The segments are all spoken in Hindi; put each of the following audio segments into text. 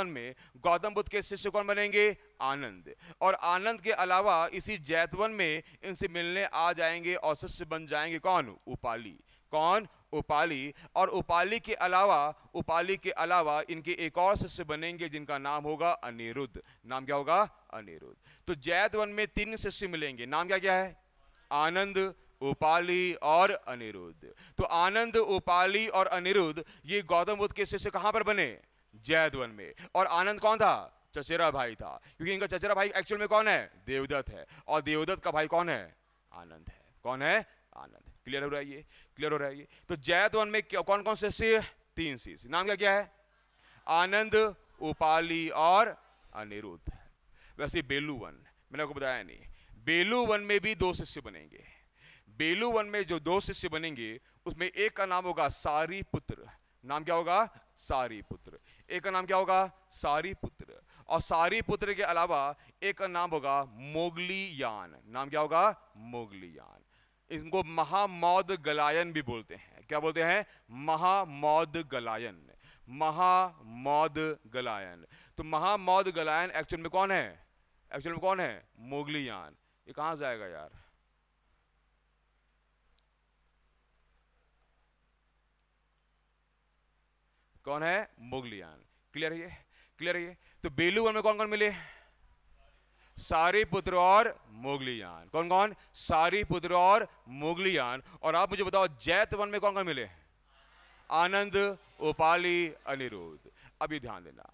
बचपन में गौतम बुद्ध के शिष्य कौन बनेंगे आनंद और आनंद के अलावा इसी जैतवन में इनसे मिलने आ जाएंगे और शिष्य बन जाएंगे कौन उपाली कौन उपाली और उपाली के अलावा उपाली के अलावा इनके एक और शिष्य बनेंगे जिनका नाम होगा अनिरुद्ध नाम क्या होगा अनिरुद्ध तो जैतवन में तीन शिष्य मिलेंगे नाम क्या क्या है आनंद उपाली और अनिरुद्ध तो आनंद उपाली और अनिरुद्ध ये गौतम बुद्ध के शिष्य कहाँ पर बने जयद्वन में और आनंद कौन था चचेरा भाई था क्योंकि इनका चचेरा भाई एक्चुअल में कौन है देवदत्त है और देवदत्त का भाई कौन है आनंद है कौन है आनंद क्लियर हो रहा है ये क्लियर हो रहा है ये तो जयद्वन में कौन कौन से सी तीन सी नाम क्या क्या है आनंद उपाली और अनिरुद्ध वैसे बेलू वन मैंने आपको बताया नहीं बेलू वन में भी दो शिष्य बनेंगे बेलू वन में जो दो शिष्य बनेंगे उसमें एक का नाम होगा सारी पुत्र नाम क्या होगा सारी पुत्र एक का नाम क्या होगा सारी पुत्र और सारी पुत्र के अलावा एक का नाम होगा यान नाम क्या होगा यान इनको महामौद गलायन भी बोलते हैं क्या बोलते हैं महामौद गलायन महामौद गलायन तो महामौद गलायन एक्चुअल में कौन है एक्चुअल में कौन है मोगली यान ये कहां जाएगा यार कौन है मुगलियान क्लियर है ये क्लियर है ये तो बेलू वन में कौन कौन मिले सारी पुत्र और मुगलियान कौन कौन सारी पुत्र और मुगलियान और आप मुझे बताओ जैत वन में कौन कौन मिले आनंद उपाली अनिरुद्ध अभी ध्यान देना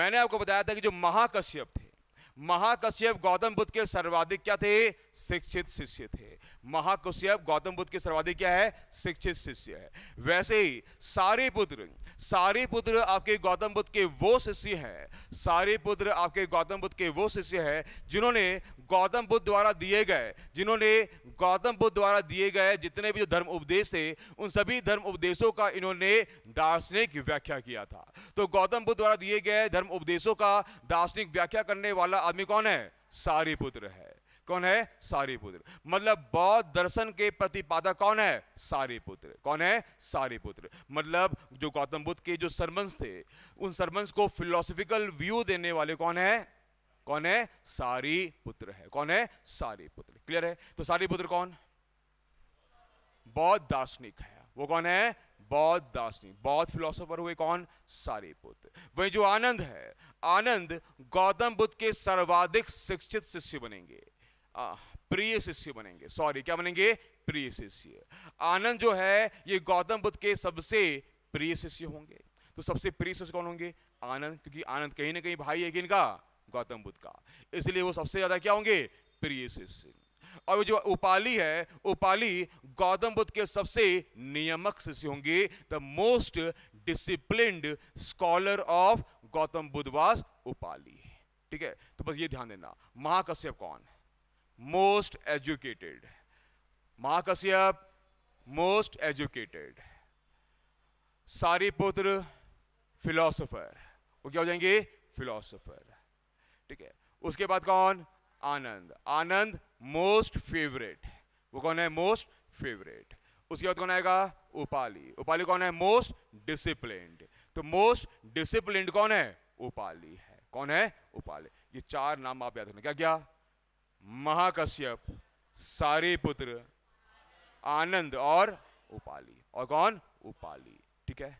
मैंने आपको बताया था कि जो महाकश्यप थे महाकश्यप गौतम बुद्ध के सर्वाधिक क्या थे शिक्षित शिष्य थे महाकश्यप गौतम बुद्ध के सर्वाधिक क्या है शिक्षित शिष्य है वैसे ही सारे पुत्र सारे पुत्र आपके गौतम बुद्ध के वो शिष्य हैं सारे पुत्र आपके गौतम बुद्ध के वो शिष्य हैं जिन्होंने गौतम बुद्ध द्वारा दिए गए जिन्होंने गौतम बुद्ध द्वारा दिए गए जितने भी जो धर्म उपदेश थे उन सभी धर्म उपदेशों का इन्होंने दार्शनिक व्याख्या किया था तो गौतम बुद्ध द्वारा दिए गए धर्म उपदेशों का दार्शनिक व्याख्या करने वाला आदमी कौन है सारी पुत्र है कौन है सारी पुत्र मतलब बौद्ध दर्शन के प्रतिपादक कौन है सारी पुत्र कौन है सारी पुत्र मतलब जो गौतम बुद्ध के जो सरमंस थे उन सरमंस को फिलोसफिकल व्यू देने वाले कौन है कौन है सारी पुत्र है कौन है सारी पुत्र क्लियर है तो सारी पुत्र कौन बौद्ध दार्शनिक है वो कौन है बौद्ध दार्शनिक बौद्ध फिलोसोफर हुए कौन सारे पुत्र वही जो आनंद है आनंद गौतम बुद्ध के सर्वाधिक शिक्षित शिष्य बनेंगे प्रिय शिष्य बनेंगे सॉरी क्या बनेंगे प्रिय शिष्य आनंद जो है ये गौतम बुद्ध के सबसे प्रिय शिष्य होंगे तो सबसे प्रिय शिष्य कौन होंगे आनंद क्योंकि आनंद कहीं ना कहीं भाई है किनका गौतम बुद्ध का इसलिए वो सबसे ज्यादा क्या होंगे प्रिय शिष्य और जो उपाली है उपाली गौतम बुद्ध के सबसे नियमक शिष्य होंगे the most discipline scholar of Gautam Buddha was Upali ठीक है तो बस ये ध्यान देना महाकश्यप कौन most educated Mahakashyap most educated Sariputra philosopher वो क्या हो जाएंगे फिलोसोफर ठीक है उसके बाद कौन आनंद आनंद मोस्ट फेवरेट वो कौन है मोस्ट फेवरेट उसके बाद कौन आएगा उपाली उपाली कौन है मोस्ट डिसिप्लिन तो मोस्ट डिसिप्लिन कौन है उपाली है कौन है उपाली ये चार नाम आप याद रखना क्या क्या महाकश्यप सारी पुत्र आनंद और उपाली और कौन उपाली ठीक है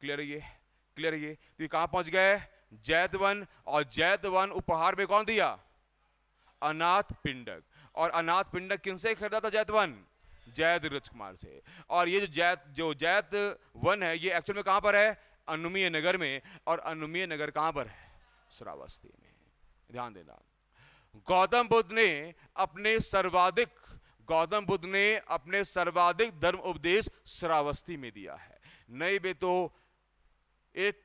क्लियर ये क्लियर ये तो ये कहां पहुंच गए जैतवन और जैतवन उपहार में कौन दिया अनाथ पिंडक और अनाथ पिंडक किनसे खरीदा था जैत वन जैद रज कुमार से और ये जो जैत जो जैत वन है ये एक्चुअल में कहां पर है अनुमीय नगर में और अनुमीय नगर कहां पर है श्रावस्ती में ध्यान देना गौतम बुद्ध ने अपने सर्वाधिक गौतम बुद्ध ने अपने सर्वाधिक धर्म उपदेश श्रावस्ती में दिया है नहीं बे तो एक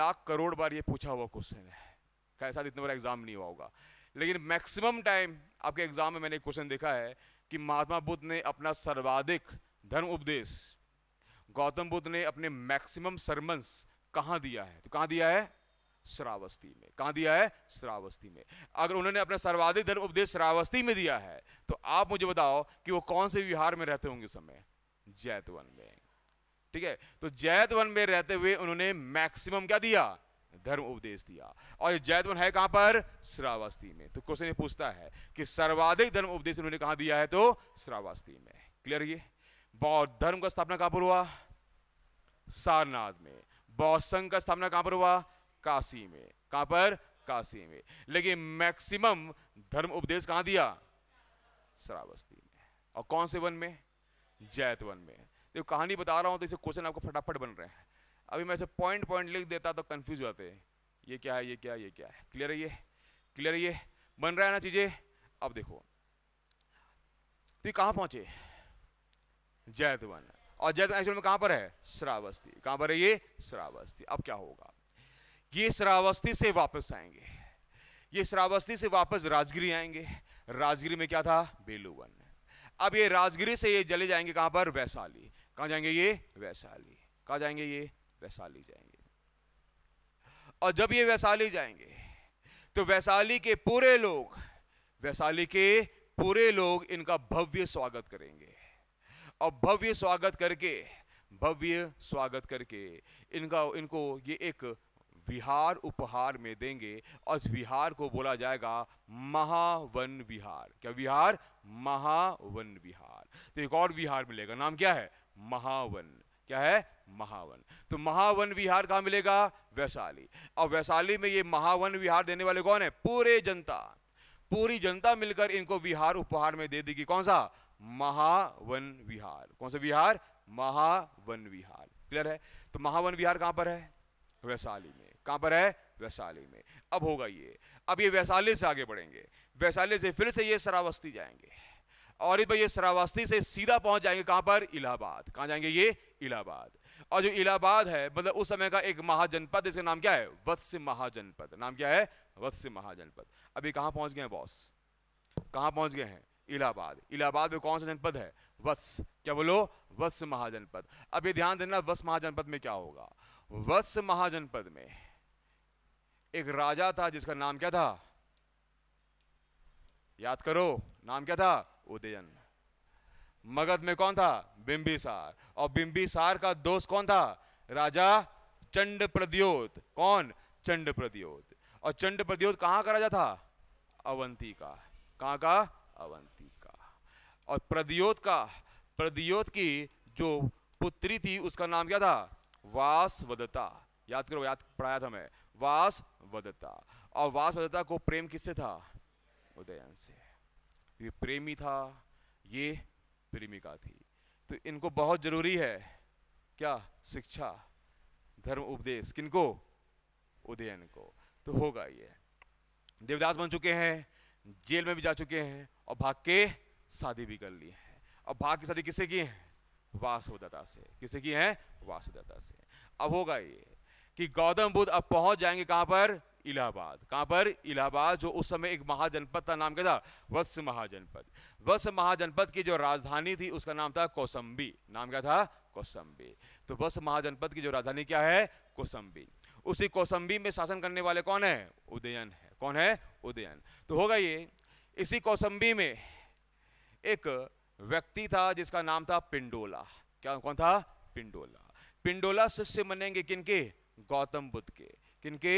लाख करोड़ बार ये पूछा हुआ क्वेश्चन है कैसा इतने बार एग्जाम नहीं हुआ होगा लेकिन मैक्सिमम टाइम आपके एग्जाम में मैंने एक क्वेश्चन देखा है कि महात्मा बुद्ध ने अपना सर्वाधिक धर्म उपदेश गौतम बुद्ध ने अपने मैक्सिमम सरमंस कहाँ दिया है तो कहाँ दिया है श्रावस्ती में कहाँ दिया है श्रावस्ती में अगर उन्होंने अपना सर्वाधिक धर्म उपदेश श्रावस्ती में दिया है तो आप मुझे बताओ कि वो कौन से विहार में रहते होंगे समय जैतवन में ठीक है तो जैतवन में रहते हुए उन्होंने मैक्सिमम क्या दिया धर्म उपदेश दिया और ये जैतवन है कहां पर श्रावस्ती में तो क्वेश्चन पूछता है कि सर्वाधिक धर्म उपदेश उन्होंने कहा दिया है तो श्रावस्ती में क्लियर ये बौद्ध धर्म का स्थापना कहां पर हुआ सारनाथ में बौद्ध संघ का स्थापना कहां पर हुआ काशी में कहां पर काशी में लेकिन मैक्सिमम धर्म उपदेश कहां दिया श्रावस्ती में और कौन से वन में जैत में देखो कहानी बता रहा हूं तो इसे क्वेश्चन आपको फटाफट बन रहे हैं अभी मैं पॉइंट पॉइंट लिख देता तो कंफ्यूज होते ये क्या है ये क्या है ये क्या है क्लियर है ये क्लियर है ये बन रहा है ना चीज़ें अब देखो तो ये कहाँ पहुँचे जैतवन और जैतवन एक्चुअल में कहां पर है श्रावस्ती कहां पर है ये श्रावस्ती अब क्या होगा ये श्रावस्ती से वापस आएंगे ये श्रावस्ती से वापस राजगिरी आएंगे राजगिरी में क्या था बेलूवन अब ये राजगिरी से ये जले जाएंगे कहां पर वैशाली कहा जाएंगे ये वैशाली कहा जाएंगे ये वैशाली जाएंगे और जब ये वैशाली जाएंगे तो वैशाली के पूरे लोग वैशाली के पूरे लोग इनका भव्य स्वागत करेंगे और भव्य स्वागत करके भव्य स्वागत करके इनका इनको ये एक विहार उपहार में देंगे और इस विहार को बोला जाएगा महावन विहार क्या विहार महावन विहार तो एक और विहार मिलेगा नाम क्या है महावन क्या है महावन तो महावन विहार कहाँ मिलेगा वैशाली और वैशाली में ये महावन विहार देने वाले कौन है पूरे जनता पूरी जनता मिलकर इनको विहार उपहार में दे देगी कौन सा महावन विहार कौन सा विहार महावन विहार क्लियर है तो महावन विहार कहां पर है वैशाली में कहां पर है वैशाली में अब होगा ये अब ये वैशाली से आगे बढ़ेंगे वैशाली से फिर से ये श्रावस्ती जाएंगे और ये श्रावस्ती से सीधा पहुंच जाएंगे कहां पर इलाहाबाद कहां जाएंगे ये इलाहाबाद और जो इलाहाबाद है मतलब उस समय का एक महाजनपद इसका नाम क्या है वत्स्य महाजनपद नाम क्या है वत्स्य महाजनपद अभी कहाँ पहुँच गए हैं बॉस कहाँ पहुँच गए हैं इलाहाबाद इलाहाबाद में कौन सा जनपद है वत्स क्या बोलो वत्स महाजनपद अब ये ध्यान देना वत्स महाजनपद में क्या होगा वत्स महाजनपद में एक राजा था जिसका नाम क्या था याद करो नाम क्या था उदयन मगध में कौन था बिंबिसार और बिंबिसार का दोस्त कौन था राजा चंड प्रद्योत कौन चंड प्रद्योत और चंड प्रद्योत कहाँ का राजा था अवंती का कहाँ का अवंती का और प्रद्योत का प्रद्योत की जो पुत्री थी उसका नाम क्या था वासवदता याद करो याद पढ़ाया था मैं वासवदता और वासवदता को प्रेम किससे था उदयन से ये प्रेमी था ये प्रेमिका थी तो इनको बहुत जरूरी है क्या शिक्षा धर्म उपदेश किनको उदयन को तो होगा ये देवदास बन चुके हैं जेल में भी जा चुके हैं और भाग के शादी भी कर ली है और भाग की शादी किससे की है वासुदत्ता से किसे की है वासुदाता से अब होगा ये कि गौतम बुद्ध अब पहुंच जाएंगे कहां पर इलाहाबाद कहाँ पर इलाहाबाद जो उस समय एक महाजनपद का नाम क्या था वत्स महाजनपद वत्स महाजनपद की जो राजधानी थी उसका नाम था कौसम्बी नाम क्या था कौसम्बी तो वत्स महाजनपद की जो राजधानी क्या है कौसम्बी उसी कौसम्बी में शासन करने वाले कौन है उदयन है कौन है उदयन तो होगा ये इसी कौसम्बी में एक व्यक्ति था जिसका नाम था पिंडोला क्या कौन था पिंडोला पिंडोला शिष्य बनेंगे किनके गौतम बुद्ध के किनके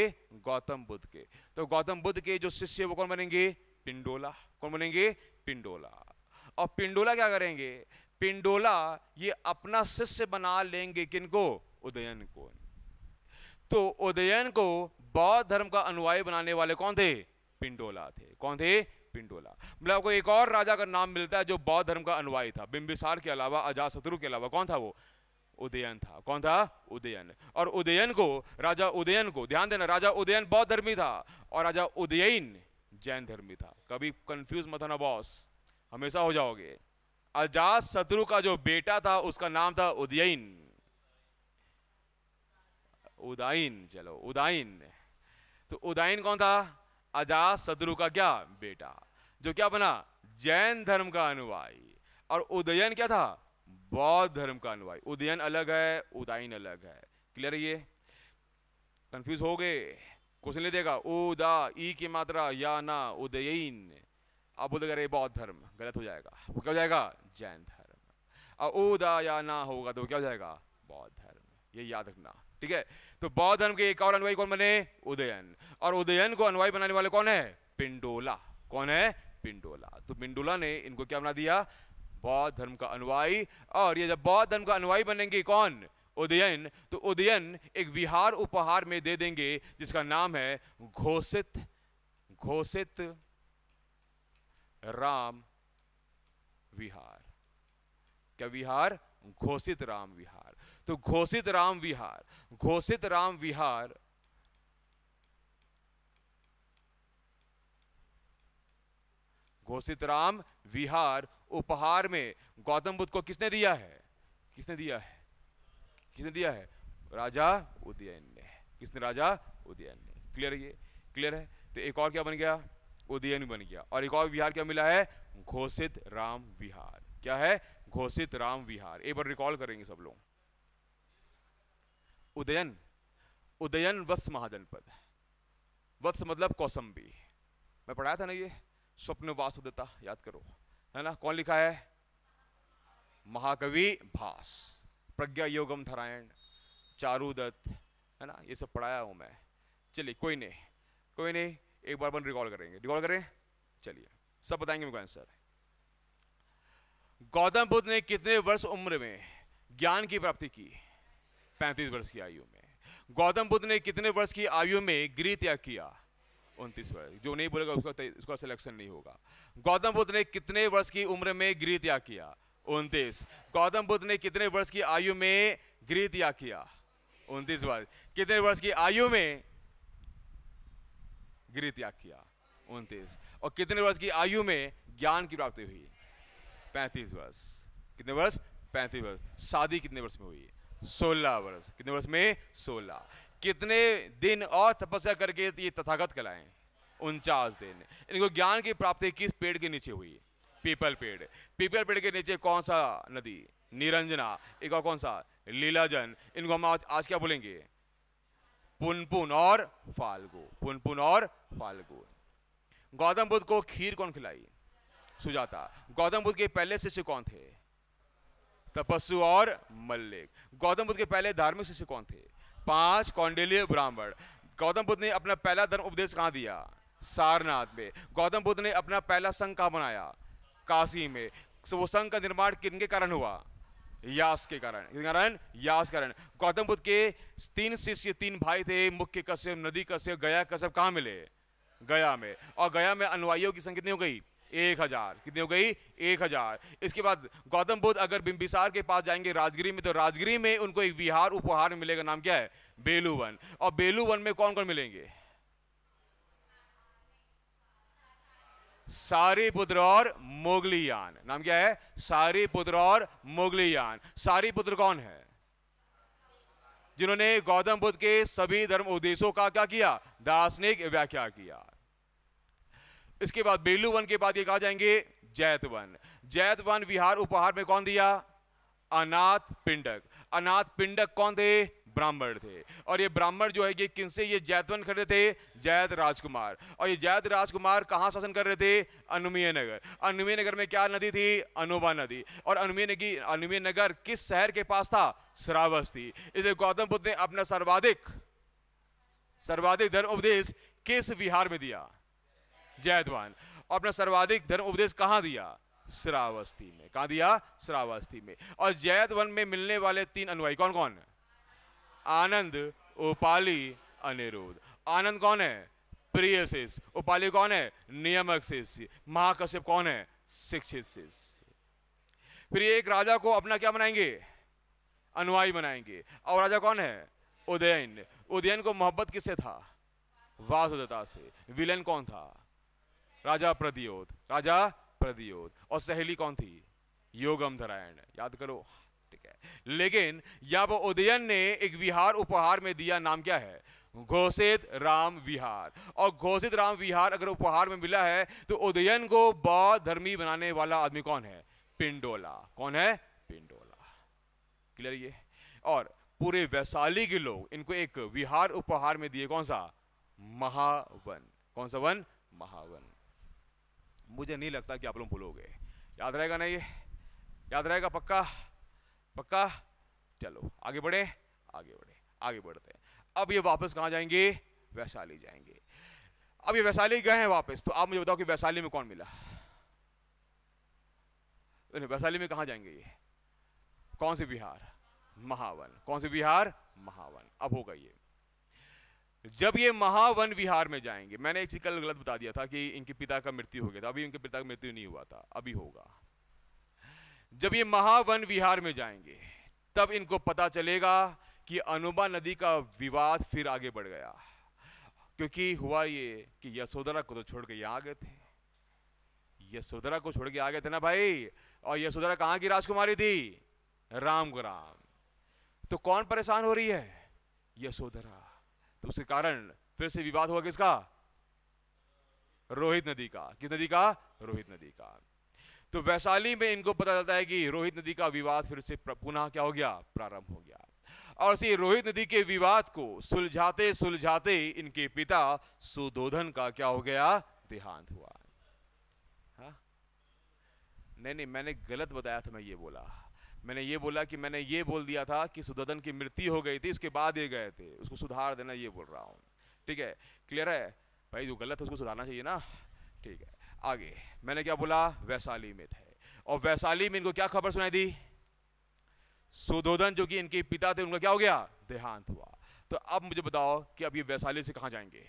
गौतम बुद्ध के तो गौतम बुद्ध के जो शिष्य वो कौन बनेंगे पिंडोला कौन बनेंगे पिंडोला और पिंडोला क्या करेंगे पिंडोला ये अपना शिष्य बना लेंगे किनको उदयन को तो उदयन को बौद्ध धर्म का अनुयायी बनाने वाले कौन थे पिंडोला थे कौन थे पिंडोला मतलब आपको एक और राजा का नाम मिलता है जो बौद्ध धर्म का अनुयायी था बिंबिसार के अलावा अजातशत्रु के अलावा कौन था वो उदयन था कौन था उदयन और उदयन को राजा उदयन को ध्यान देना राजा उदयन बौद्ध धर्मी था और राजा उदयन जैन धर्मी था कभी कंफ्यूज मत होना बॉस हमेशा हो जाओगे अजात शत्रु का जो बेटा था उसका नाम था उदयन उदाइन चलो उदाइन तो उदाइन कौन था अजात शत्रु का क्या बेटा जो क्या बना जैन धर्म का अनुवाई और उदयन क्या था बौद्ध धर्म का अनुवाई उदयन अलग है उदायन अलग है क्लियर ये कंफ्यूज हो गए क्वेश्चन ले देगा उदा ई की मात्रा या ना उदयन अब बोल देगा बौद्ध धर्म गलत हो जाएगा वो क्या हो जाएगा जैन धर्म अब उदा या ना होगा तो क्या हो जाएगा बौद्ध धर्म ये याद रखना ठीक है तो बौद्ध धर्म के एक और अनुवाई कौन बने उदयन और उदयन को अनुवाई बनाने वाले कौन है पिंडोला कौन है पिंडोला तो पिंडोला ने इनको क्या बना दिया बौद्ध धर्म का अनुयायी और ये जब बौद्ध धर्म का अनुवाई बनेंगे कौन उदयन तो उदयन एक विहार उपहार में दे देंगे जिसका नाम है घोषित घोषित राम विहार क्या विहार घोषित राम विहार तो घोषित राम विहार घोषित राम विहार घोषित राम विहार उपहार में गौतम बुद्ध को किसने दिया है किसने दिया है किसने दिया है राजा उदयन ने किसने राजा उदयन ने क्लियर है ये क्लियर है तो एक और क्या बन गया उदयन बन गया और एक और विहार क्या मिला है घोषित राम विहार क्या है घोषित राम विहार एक बार रिकॉल करेंगे सब लोग उदयन उदयन वत्स महाजनपद वत्स मतलब कौसम्बी मैं पढ़ाया था ना ये स्वप्न देता याद करो है ना कौन लिखा है महाकवि भास प्रज्ञा योगम धरायण चारुदत्त है ना ये सब पढ़ाया हूँ मैं चलिए कोई नहीं कोई नहीं एक बार अपन रिकॉल करेंगे रिकॉल करें चलिए सब बताएंगे मेरे को आंसर गौतम बुद्ध ने कितने वर्ष उम्र में ज्ञान की प्राप्ति की पैंतीस वर्ष की आयु में गौतम बुद्ध ने कितने वर्ष की आयु में गृह त्याग किया उनतीस वर्ष जो नहीं बोलेगा उसका उसका सिलेक्शन नहीं होगा गौतम बुद्ध ने कितने वर्ष की उम्र में गृह त्याग किया उनतीस गौतम बुद्ध ने कितने वर्ष की आयु में गृह त्याग किया उनतीस वर्ष कितने वर्ष की आयु में गृह त्याग किया उनतीस और कितने वर्ष की आयु में ज्ञान की प्राप्ति हुई पैंतीस वर्ष कितने वर्ष पैंतीस वर्ष शादी कितने वर्ष में हुई सोलह वर्ष कितने वर्ष में सोलह कितने दिन और तपस्या करके ये तथागत कहलाए उनचास दिन इनको ज्ञान की प्राप्ति किस पेड़ के नीचे हुई पीपल पेड़ पीपल पेड़ के नीचे कौन सा नदी निरंजना एक और कौन सा लीलाजन इनको हम आज, आज क्या बोलेंगे पुनपुन और फाल्गु पुनपुन और फाल्गु गौतम बुद्ध को खीर कौन खिलाई सुजाता गौतम बुद्ध के पहले शिष्य कौन थे तपस्व और मल्लिक गौतम बुद्ध के पहले धार्मिक शिष्य कौन थे पांच कौंडलीय ब्राह्मण गौतम बुद्ध ने अपना पहला धर्म उपदेश कहाँ दिया सारनाथ में गौतम बुद्ध ने अपना पहला संघ कहाँ बनाया काशी में वो संघ का निर्माण किन के कारण हुआ यास के कारण कारण यास कारण गौतम बुद्ध के तीन शिष्य तीन भाई थे मुख्य कश्यप नदी कश्यप गया कश्यप कहाँ मिले गया में और गया में अनुयायियों की संख्या कितनी हो गई एक हजार कितनी हो गई एक हजार इसके बाद गौतम बुद्ध अगर बिंबिसार के पास जाएंगे राजगिरी में तो राजगिरी में उनको एक विहार उपहार में मिलेगा नाम क्या है बेलूवन और बेलूवन में कौन कौन मिलेंगे सारी पुत्र और मोगलियान नाम क्या है सारी पुत्र और मोगलियान सारी पुत्र कौन है जिन्होंने गौतम बुद्ध के सभी धर्म उद्देश्यों का क्या किया दार्शनिक व्याख्या किया इसके बाद बेलू वन के बाद ये कहा जाएंगे जैत वन जैत वन विहार उपहार में कौन दिया अनाथ पिंडक अनाथ पिंडक कौन थे ब्राह्मण थे और ये ब्राह्मण जो है ये किनसे ये जैतवन खरीदे थे जैत राजकुमार और ये जैत राजकुमार कहाँ शासन कर रहे थे अनुमीय नगर अनुमीय नगर में क्या नदी थी अनुबा नदी और अनुमीय नगी अनुमीय नगर किस शहर के पास था श्रावस थी इसलिए गौतम बुद्ध ने अपना सर्वाधिक सर्वाधिक धर्म उपदेश किस विहार में दिया जयद्वान अपना सर्वाधिक धर्म उपदेश कहाँ दिया श्रावस्ती में कहा दिया श्रावस्ती में और जयद्वन में मिलने वाले तीन अनुयायी कौन कौन है आनंद उपाली अनिरुद्ध आनंद कौन है प्रिय शिष्य उपाली कौन है नियमक शिष्य महाकश्यप कौन है शिक्षित शिष्य फिर एक राजा को अपना क्या बनाएंगे अनुयायी बनाएंगे और राजा कौन है उदयन उदयन को मोहब्बत किससे था वासुदत्ता से विलन कौन था राजा प्रदियोत राजा प्रदियोत और सहेली कौन थी योगम धरायण याद करो ठीक है लेकिन जब उदयन ने एक विहार उपहार में दिया नाम क्या है घोषित राम विहार और घोषित राम विहार अगर उपहार में मिला है तो उदयन को बौद्ध धर्मी बनाने वाला आदमी कौन है पिंडोला कौन है पिंडोला क्लियर ये और पूरे वैशाली के लोग इनको एक विहार उपहार में दिए कौन सा महावन कौन सा वन महावन मुझे नहीं लगता कि आप लोग भूलोगे याद रहेगा ना ये याद रहेगा पक्का पक्का चलो आगे बढ़े आगे बढ़े आगे बढ़ते हैं अब ये वापस कहाँ जाएंगे वैशाली जाएंगे अब ये वैशाली गए हैं वापस तो आप मुझे बताओ कि वैशाली में कौन मिला वैशाली में कहाँ जाएंगे ये कौन से बिहार महावन कौन से बिहार महावन अब होगा ये जब ये महावन विहार में जाएंगे मैंने एक चीज कल गलत बता दिया था कि इनके पिता का मृत्यु हो गया था अभी इनके पिता का मृत्यु नहीं हुआ था अभी होगा जब ये महावन विहार में जाएंगे तब इनको पता चलेगा कि अनुबा नदी का विवाद फिर आगे बढ़ गया क्योंकि हुआ ये कि यशोधरा को तो छोड़ के यहाँ आ गए थे यशोधरा को छोड़ के आ गए थे ना भाई और यशोधरा कहाँ की राजकुमारी थी राम तो कौन परेशान हो रही है यशोधरा तो उसके कारण फिर से विवाद हुआ किसका रोहित नदी का किस नदी का रोहित नदी का तो वैशाली में इनको पता चलता है कि रोहित नदी का विवाद फिर से पुनः क्या हो गया प्रारंभ हो गया और इसी रोहित नदी के विवाद को सुलझाते सुलझाते इनके पिता सुदोधन का क्या हो गया देहांत हुआ हा? नहीं नहीं मैंने गलत बताया था मैं ये बोला मैंने ये बोला कि मैंने ये बोल दिया था कि सुदर्शन की मृत्यु हो गई थी उसके बाद ये गए थे उसको सुधार देना ये बोल रहा हूँ ठीक है क्लियर है भाई जो गलत है उसको सुधारना चाहिए ना ठीक है आगे मैंने क्या बोला वैशाली में थे और वैशाली में इनको क्या खबर सुनाई दी सुदोधन जो कि इनके पिता थे उनका क्या हो गया देहांत हुआ तो अब मुझे बताओ कि अब ये वैशाली से कहाँ जाएंगे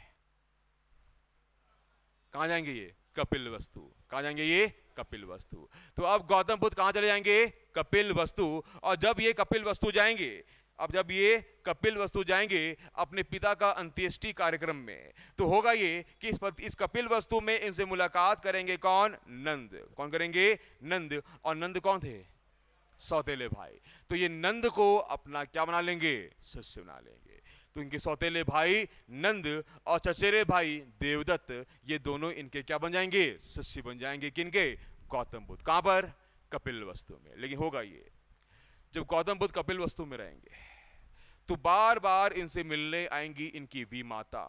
कहाँ जाएंगे ये कपिल वस्तु कहाँ जाएंगे ये कपिल वस्तु तो अब गौतम बुद्ध कहाँ चले जाएंगे कपिल वस्तु और जब ये कपिल वस्तु जाएंगे अब जब ये कपिल वस्तु जाएंगे अपने पिता का अंत्येष्टि कार्यक्रम में तो होगा ये कि इस पत, इस कपिल वस्तु में इनसे मुलाकात करेंगे कौन नंद कौन करेंगे नंद और नंद कौन थे सौतेले भाई तो ये नंद को अपना क्या बना लेंगे शिष्य बना लेंगे तो इनके सौतेले भाई नंद और चचेरे भाई देवदत्त ये दोनों इनके क्या बन जाएंगे शिष्य बन जाएंगे किनके गौतम बुद्ध कहां पर कपिल वस्तु में लेकिन होगा ये जब गौतम बुद्ध कपिल वस्तु में रहेंगे तो बार बार इनसे मिलने आएंगी इनकी वी माता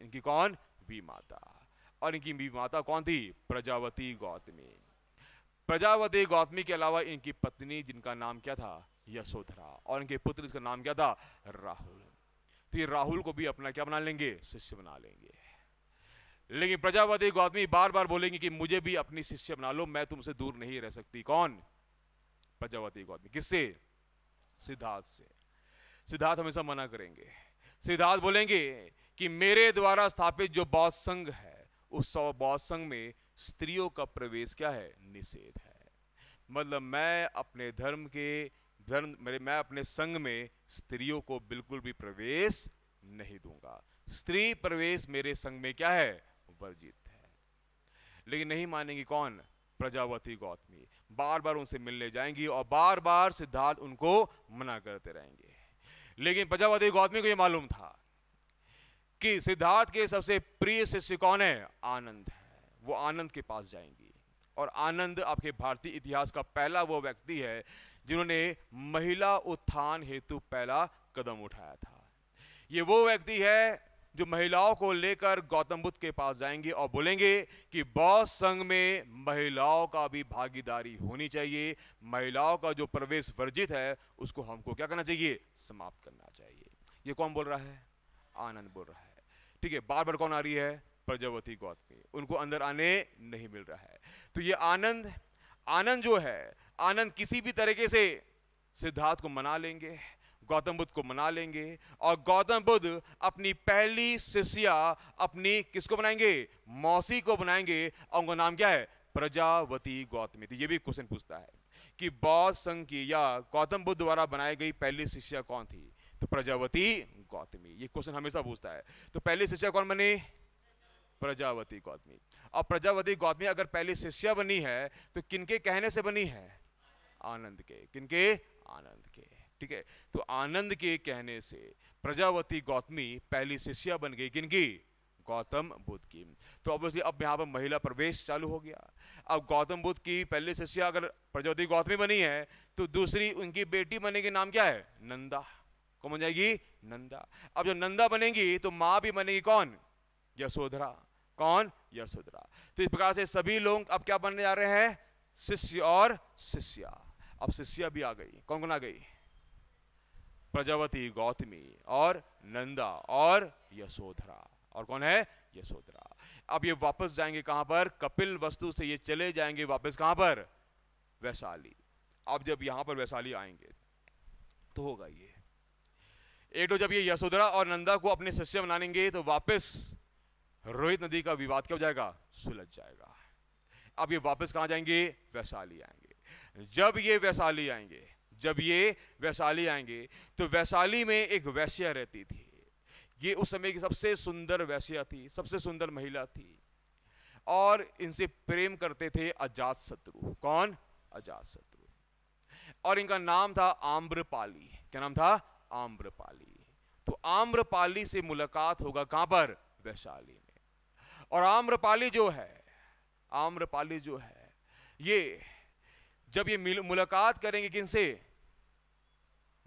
इनकी कौन वी माता और इनकी वी माता कौन थी प्रजावती गौतमी प्रजावती गौतमी के अलावा इनकी पत्नी जिनका नाम क्या था यशोधरा और इनके पुत्र जिसका नाम क्या था राहुल तो ये राहुल को भी अपना क्या बना लेंगे शिष्य बना लेंगे लेकिन प्रजापति को आदमी बार बार बोलेंगे कि मुझे भी अपनी शिष्य बना लो मैं तुमसे दूर नहीं रह सकती कौन प्रजापति को आदमी किससे सिद्धार्थ से सिद्धार्थ हमेशा मना करेंगे सिद्धार्थ बोलेंगे कि मेरे द्वारा स्थापित जो बौद्ध संघ है उस बौद्ध संघ में स्त्रियों का प्रवेश क्या है निषेध है मतलब मैं अपने धर्म के धर्म मेरे मैं अपने संग में स्त्रियों को बिल्कुल भी प्रवेश नहीं दूंगा स्त्री प्रवेश मेरे संग में क्या है वर्जित है लेकिन नहीं मानेंगी कौन प्रजावती गौतमी बार बार उनसे मिलने जाएंगी और बार बार सिद्धार्थ उनको मना करते रहेंगे लेकिन प्रजावती गौतमी को यह मालूम था कि सिद्धार्थ के सबसे प्रिय शिष्य कौन है आनंद है वो आनंद के पास जाएंगी और आनंद आपके भारतीय इतिहास का पहला वो व्यक्ति है जिन्होंने महिला उत्थान हेतु पहला कदम उठाया था ये वो व्यक्ति है जो महिलाओं को लेकर गौतम बुद्ध के पास जाएंगे और बोलेंगे कि बौद्ध संघ में महिलाओं का भी भागीदारी होनी चाहिए महिलाओं का जो प्रवेश वर्जित है उसको हमको क्या करना चाहिए समाप्त करना चाहिए ये कौन बोल रहा है आनंद बोल रहा है ठीक है बार बार कौन आ रही है प्रजावती गौतमी उनको अंदर आने नहीं मिल रहा है तो ये आनंद आनंद जो है आनंद किसी भी तरीके से सिद्धार्थ को मना लेंगे गौतम बुद्ध को मना लेंगे और गौतम बुद्ध अपनी पहली शिष्या अपनी किसको बनाएंगे मौसी को बनाएंगे और उनका नाम क्या है प्रजावती गौतमी तो ये भी क्वेश्चन पूछता है कि बौद्ध संघ की या गौतम बुद्ध द्वारा बनाई गई पहली शिष्या कौन थी तो प्रजावती गौतमी ये क्वेश्चन हमेशा पूछता है तो पहली शिष्या कौन बने प्रजावती गौतमी अब प्रजावती गौतमी अगर पहली शिष्य बनी है तो किनके कहने से बनी है आनंद के किनके आनंद के ठीक है तो आनंद के कहने से प्रजावती गौतमी पहली शिष्य बन गई किनकी गौतम बुद्ध की तो ऑब्वियसली अब यहाँ पर महिला प्रवेश चालू हो गया अब गौतम बुद्ध की पहली शिष्य अगर प्रजावती गौतमी बनी है तो दूसरी उनकी बेटी बनेगी नाम क्या है नंदा कौन बन जाएगी नंदा अब जो नंदा बनेगी तो माँ भी बनेगी कौन यशोधरा कौन यशोधरा तो इस प्रकार से सभी लोग अब क्या बनने जा रहे हैं शिष्य और शिष्या अब शिष्या भी आ गई कौन कौन आ गई प्रजावती गौतमी और नंदा और यशोधरा और कौन है यशोधरा अब ये वापस जाएंगे कहां पर कपिल वस्तु से ये चले जाएंगे वापस कहां पर वैशाली अब जब यहां पर वैशाली आएंगे तो होगा ये एक तो जब ये यशोधरा और नंदा को अपने शिष्य बनानेंगे तो वापस रोहित नदी का विवाद क्या हो जाएगा सुलझ जाएगा अब ये वापस कहां जाएंगे वैशाली आएंगे जब ये वैशाली आएंगे जब ये वैशाली आएंगे तो वैशाली में एक वैश्या रहती थी ये उस समय की सबसे सुंदर वैश्या थी सबसे सुंदर महिला थी और इनसे प्रेम करते थे अजात शत्रु कौन अजात शत्रु और इनका नाम था आम्रपाली क्या नाम था आम्रपाली तो आम्रपाली से मुलाकात होगा कहां पर वैशाली में और आम्रपाली जो है आम्रपाली जो है ये जब ये मुलाकात करेंगे किनसे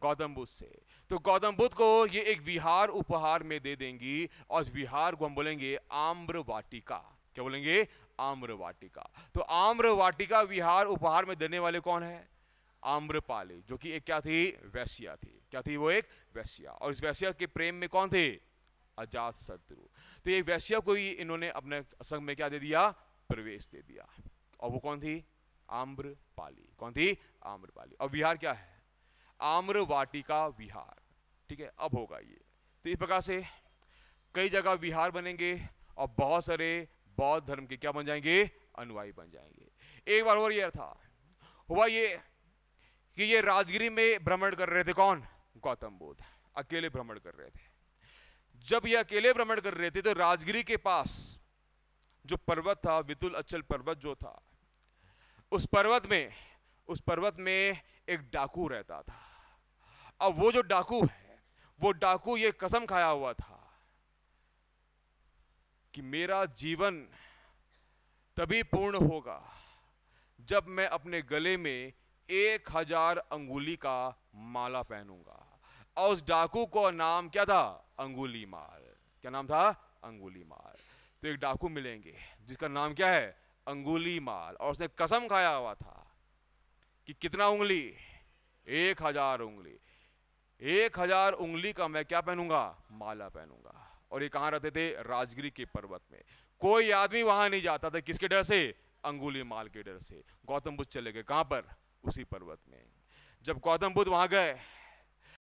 गौतम बुद्ध से तो गौतम बुद्ध को ये एक विहार उपहार में दे देंगी और विहार को हम बोलेंगे आम्र वाटिका क्या बोलेंगे आम्र वाटिका तो आम्र वाटिका विहार उपहार में देने वाले कौन है आम्रपाली जो कि एक क्या थी वैश्या थी क्या थी वो एक वैश्या और इस वैश्या के प्रेम में कौन थे अजात शत्रु तो ये वैश्य को ही इन्होंने अपने संघ में क्या दे दिया प्रवेश दे दिया और वो कौन थी आम्रपाली कौन थी आम्रपाली और विहार क्या है आम्र वाटिका विहार ठीक है अब होगा ये तो इस प्रकार से कई जगह विहार बनेंगे और बहुत सारे बौद्ध धर्म के क्या बन जाएंगे अनुयायी बन जाएंगे एक बार और यह था हुआ ये कि ये राजगिरी में भ्रमण कर रहे थे कौन गौतम बुद्ध अकेले भ्रमण कर रहे थे जब ये अकेले भ्रमण कर रहे थे तो राजगिरी के पास जो पर्वत था वितुल अचल पर्वत जो था उस पर्वत में उस पर्वत में एक डाकू रहता था अब वो जो डाकू है वो डाकू ये कसम खाया हुआ था कि मेरा जीवन तभी पूर्ण होगा जब मैं अपने गले में एक हजार अंगुली का माला पहनूंगा और उस डाकू को नाम क्या था अंगुली मार क्या नाम था अंगुली मार तो एक डाकू मिलेंगे जिसका नाम क्या है अंगुली माल और उसने कसम खाया हुआ था कि कितना उंगली एक हजार उंगली एक हजार उंगली का मैं क्या पहनूंगा माला पहनूंगा और ये कहां रहते थे राजगिरी के पर्वत में कोई आदमी वहां नहीं जाता था किसके डर से अंगुली माल के डर से गौतम बुद्ध चले गए कहां पर उसी पर्वत में जब गौतम बुद्ध वहां गए